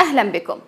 أهلا بكم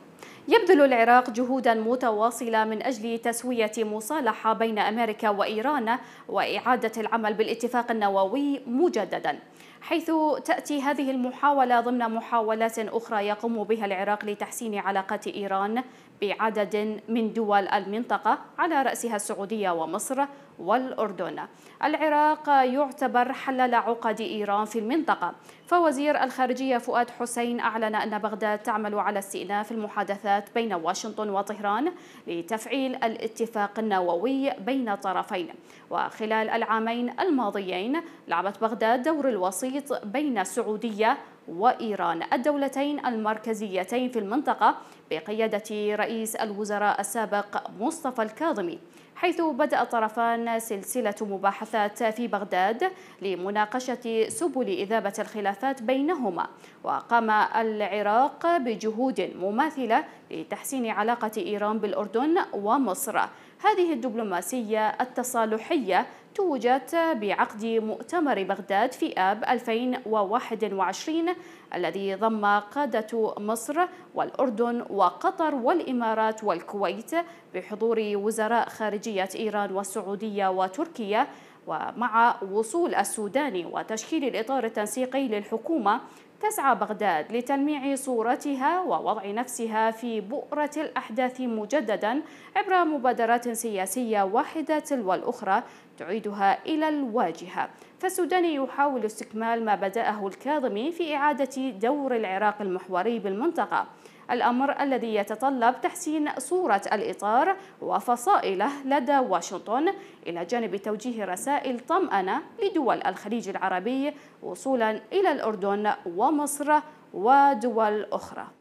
يبذل العراق جهودا متواصلة من أجل تسوية مصالحة بين أمريكا وإيران وإعادة العمل بالاتفاق النووي مجددا حيث تأتي هذه المحاولة ضمن محاولات أخرى يقوم بها العراق لتحسين علاقة إيران بعدد من دول المنطقة على رأسها السعودية ومصر والأردن العراق يعتبر حلل عقد إيران في المنطقة فوزير الخارجية فؤاد حسين أعلن أن بغداد تعمل على استئناف المحادثات بين واشنطن وطهران لتفعيل الاتفاق النووي بين الطرفين وخلال العامين الماضيين لعبت بغداد دور الوسيط الوسيط بين السعودية وإيران الدولتين المركزيتين في المنطقة بقيادة رئيس الوزراء السابق مصطفى الكاظمي حيث بدأ الطرفان سلسلة مباحثات في بغداد لمناقشة سبل إذابة الخلافات بينهما وقام العراق بجهود مماثلة لتحسين علاقة إيران بالأردن ومصر هذه الدبلوماسية التصالحية توجت بعقد مؤتمر بغداد في آب 2021 الذي ضم قادة مصر والأردن وقطر والإمارات والكويت بحضور وزراء خارجية إيران والسعودية وتركيا ومع وصول السوداني وتشكيل الإطار التنسيقي للحكومة تسعى بغداد لتلميع صورتها ووضع نفسها في بؤرة الأحداث مجددا عبر مبادرات سياسية واحدة تلو الأخرى تعيدها إلى الواجهة فالسودان يحاول استكمال ما بدأه الكاظمي في إعادة دور العراق المحوري بالمنطقة الأمر الذي يتطلب تحسين صورة الإطار وفصائله لدى واشنطن إلى جانب توجيه رسائل طمأنة لدول الخليج العربي وصولا إلى الأردن ومصر ودول أخرى